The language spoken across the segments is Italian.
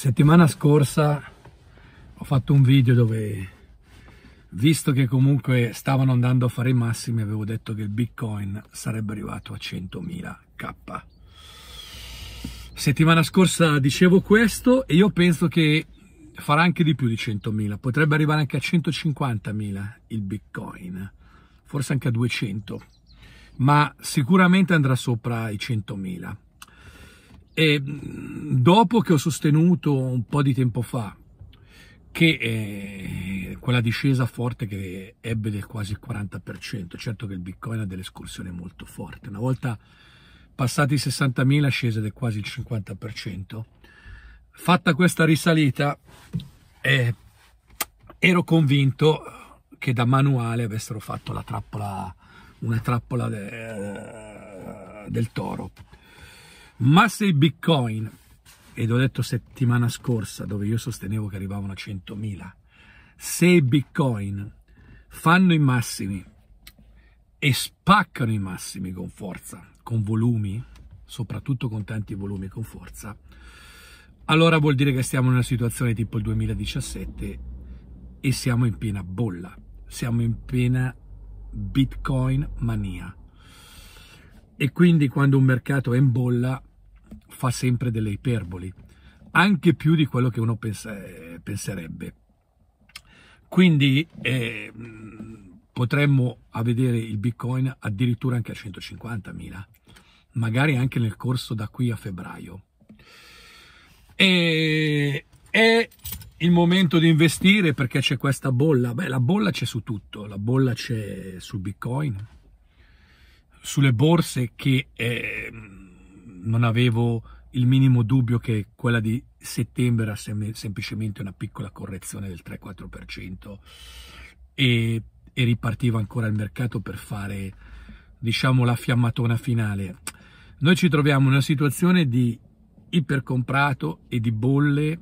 settimana scorsa ho fatto un video dove visto che comunque stavano andando a fare i massimi avevo detto che il bitcoin sarebbe arrivato a 100.000 k settimana scorsa dicevo questo e io penso che farà anche di più di 100.000 potrebbe arrivare anche a 150.000 il bitcoin forse anche a 200 ma sicuramente andrà sopra i 100.000 e mm, dopo che ho sostenuto un po' di tempo fa che eh, quella discesa forte che ebbe del quasi il 40%, certo che il Bitcoin ha delle escursioni molto forti, una volta passati i 60.000 scese del quasi il 50%, fatta questa risalita eh, ero convinto che da manuale avessero fatto la trappola, una trappola de, eh, del toro ma se i Bitcoin, ed ho detto settimana scorsa, dove io sostenevo che arrivavano a 100.000, se i Bitcoin fanno i massimi e spaccano i massimi con forza, con volumi, soprattutto con tanti volumi con forza, allora vuol dire che stiamo in una situazione tipo il 2017 e siamo in piena bolla, siamo in piena Bitcoin mania. E quindi quando un mercato è in bolla fa sempre delle iperboli, anche più di quello che uno pensa, penserebbe. Quindi eh, potremmo vedere il Bitcoin addirittura anche a 150.000, magari anche nel corso da qui a febbraio. E è il momento di investire perché c'è questa bolla. Beh, la bolla c'è su tutto, la bolla c'è sul Bitcoin, sulle borse che... Eh, non avevo il minimo dubbio che quella di settembre era sem semplicemente una piccola correzione del 3-4% e, e ripartiva ancora il mercato per fare diciamo la fiammatona finale. Noi ci troviamo in una situazione di ipercomprato e di bolle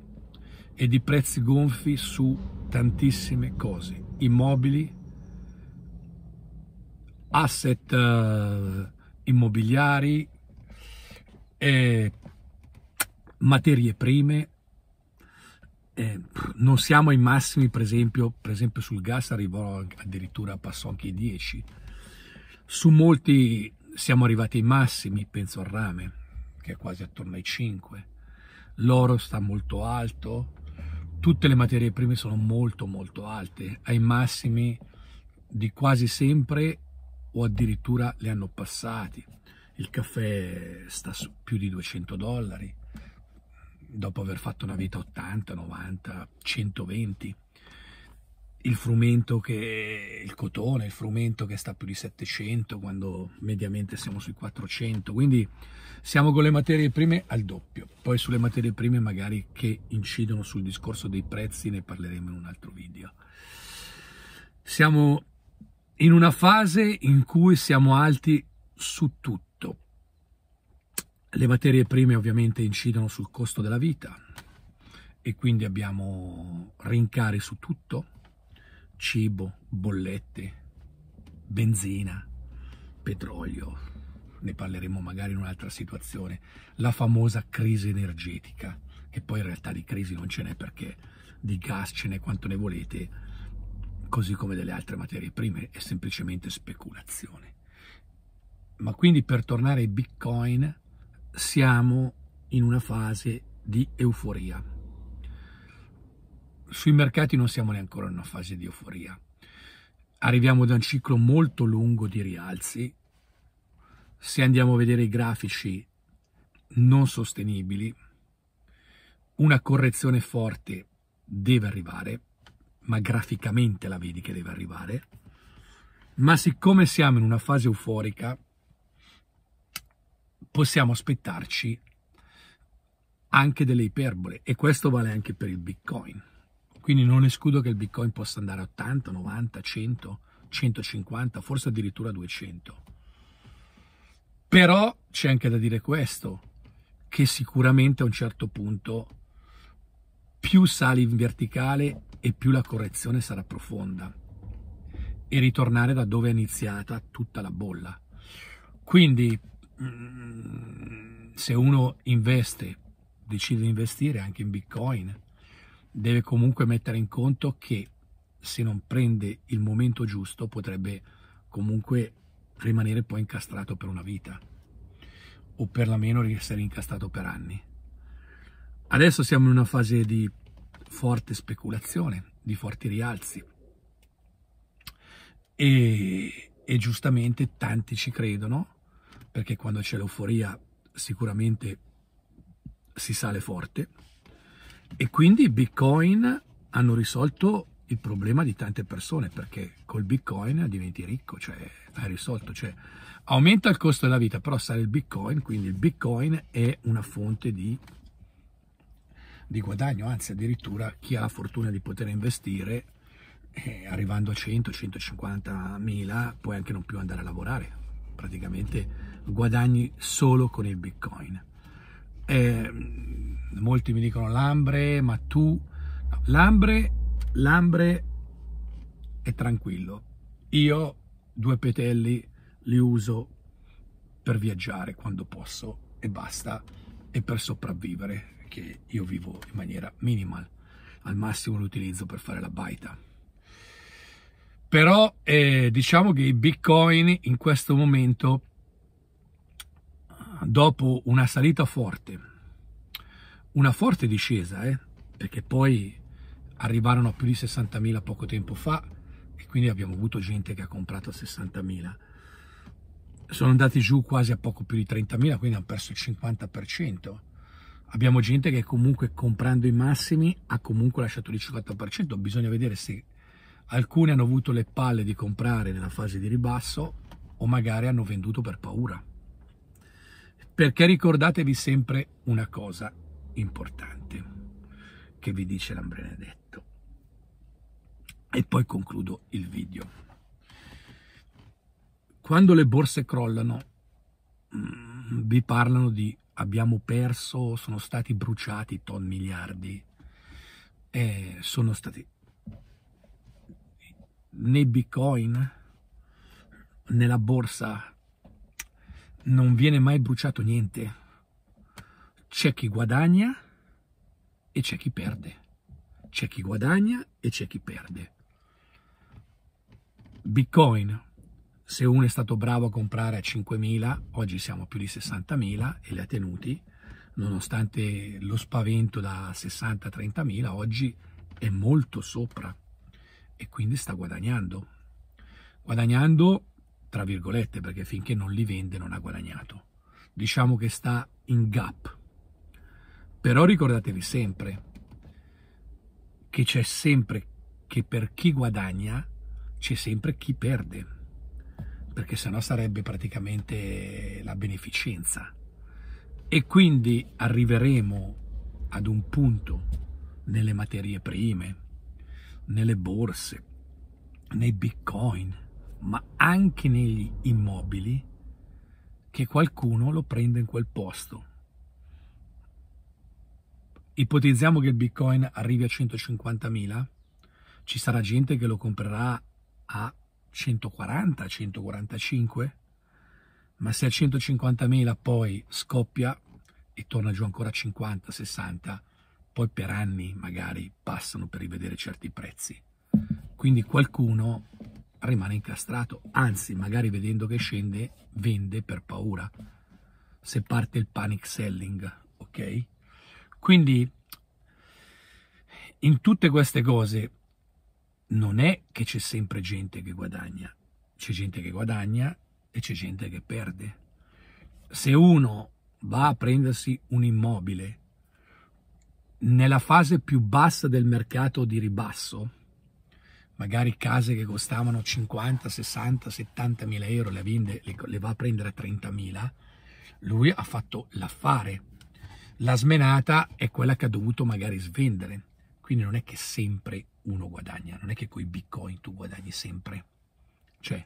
e di prezzi gonfi su tantissime cose, immobili, asset uh, immobiliari, eh, materie prime, eh, non siamo ai massimi, per esempio, per esempio sul gas arrivò addirittura, passò anche i 10. Su molti siamo arrivati ai massimi, penso al rame, che è quasi attorno ai 5. L'oro sta molto alto, tutte le materie prime sono molto molto alte, ai massimi di quasi sempre o addirittura le hanno passati il caffè sta su più di 200 dollari, dopo aver fatto una vita 80, 90, 120, il frumento che il cotone, il frumento che sta più di 700 quando mediamente siamo sui 400, quindi siamo con le materie prime al doppio. Poi sulle materie prime magari che incidono sul discorso dei prezzi ne parleremo in un altro video. Siamo in una fase in cui siamo alti su tutto le materie prime ovviamente incidono sul costo della vita e quindi abbiamo rincari su tutto, cibo, bollette, benzina, petrolio, ne parleremo magari in un'altra situazione, la famosa crisi energetica, che poi in realtà di crisi non ce n'è perché di gas ce n'è quanto ne volete, così come delle altre materie prime, è semplicemente speculazione. Ma quindi per tornare ai bitcoin, siamo in una fase di euforia. Sui mercati non siamo neanche in una fase di euforia. Arriviamo da un ciclo molto lungo di rialzi. Se andiamo a vedere i grafici non sostenibili, una correzione forte deve arrivare, ma graficamente la vedi che deve arrivare. Ma siccome siamo in una fase euforica, possiamo aspettarci anche delle iperbole e questo vale anche per il Bitcoin. Quindi non escludo che il Bitcoin possa andare a 80, 90, 100, 150, forse addirittura 200. Però c'è anche da dire questo, che sicuramente a un certo punto più sali in verticale e più la correzione sarà profonda e ritornare da dove è iniziata tutta la bolla. Quindi mm, se uno investe, decide di investire anche in Bitcoin, deve comunque mettere in conto che se non prende il momento giusto potrebbe comunque rimanere poi incastrato per una vita o perlomeno essere incastrato per anni. Adesso siamo in una fase di forte speculazione, di forti rialzi e, e giustamente tanti ci credono perché quando c'è l'euforia sicuramente si sale forte e quindi Bitcoin hanno risolto il problema di tante persone perché col Bitcoin diventi ricco, cioè hai risolto, cioè aumenta il costo della vita, però sale il Bitcoin, quindi il Bitcoin è una fonte di, di guadagno, anzi addirittura chi ha la fortuna di poter investire eh, arrivando a 100, 150 mila puoi anche non più andare a lavorare, praticamente guadagni solo con il bitcoin. Eh, molti mi dicono l'ambre, ma tu... No, l'ambre, l'ambre è tranquillo. Io due petelli li uso per viaggiare quando posso e basta, e per sopravvivere, che io vivo in maniera minimal. Al massimo lo utilizzo per fare la baita però eh, diciamo che i bitcoin in questo momento dopo una salita forte una forte discesa eh, perché poi arrivarono a più di 60.000 poco tempo fa e quindi abbiamo avuto gente che ha comprato 60.000 sono andati giù quasi a poco più di 30.000 quindi hanno perso il 50% abbiamo gente che comunque comprando i massimi ha comunque lasciato il 50% bisogna vedere se Alcuni hanno avuto le palle di comprare nella fase di ribasso o magari hanno venduto per paura. Perché ricordatevi sempre una cosa importante che vi dice l'Ambrenedetto. E poi concludo il video. Quando le borse crollano, mm, vi parlano di abbiamo perso, sono stati bruciati ton miliardi, sono stati né bitcoin nella borsa non viene mai bruciato niente c'è chi guadagna e c'è chi perde c'è chi guadagna e c'è chi perde bitcoin se uno è stato bravo a comprare a 5.000 oggi siamo a più di 60.000 e li ha tenuti nonostante lo spavento da 60-30.000 oggi è molto sopra e quindi sta guadagnando. Guadagnando, tra virgolette, perché finché non li vende non ha guadagnato. Diciamo che sta in gap. Però ricordatevi sempre che c'è sempre che per chi guadagna c'è sempre chi perde, perché sennò sarebbe praticamente la beneficenza. E quindi arriveremo ad un punto nelle materie prime, nelle borse, nei bitcoin, ma anche negli immobili, che qualcuno lo prenda in quel posto. Ipotizziamo che il bitcoin arrivi a 150.000, ci sarà gente che lo comprerà a 140, 145, ma se a 150.000 poi scoppia e torna giù ancora a 50, 60, poi per anni magari passano per rivedere certi prezzi. Quindi qualcuno rimane incastrato, anzi magari vedendo che scende vende per paura, se parte il panic selling, ok? Quindi in tutte queste cose non è che c'è sempre gente che guadagna, c'è gente che guadagna e c'è gente che perde. Se uno va a prendersi un immobile nella fase più bassa del mercato di ribasso, magari case che costavano 50, 60, 70 mila euro, le, vende, le, le va a prendere a 30 mila, lui ha fatto l'affare. La smenata è quella che ha dovuto magari svendere. Quindi non è che sempre uno guadagna, non è che con i bitcoin tu guadagni sempre. Cioè,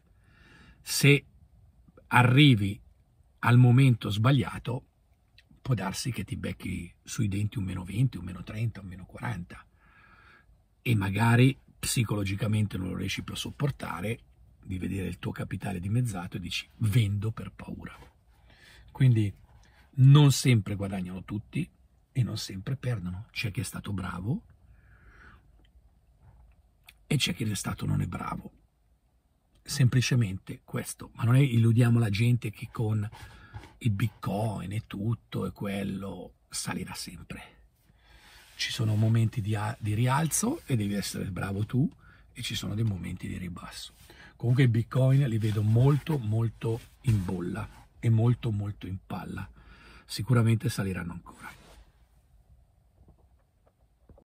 se arrivi al momento sbagliato, può darsi che ti becchi sui denti un meno 20, un meno 30, un meno 40 e magari psicologicamente non lo riesci più a sopportare di vedere il tuo capitale dimezzato e dici vendo per paura. Quindi non sempre guadagnano tutti e non sempre perdono. C'è chi è stato bravo e c'è chi è stato non è bravo. Semplicemente questo, ma non è illudiamo la gente che con il bitcoin e tutto e quello salirà sempre. Ci sono momenti di, di rialzo e devi essere bravo tu e ci sono dei momenti di ribasso. Comunque i bitcoin li vedo molto molto in bolla e molto molto in palla. Sicuramente saliranno ancora.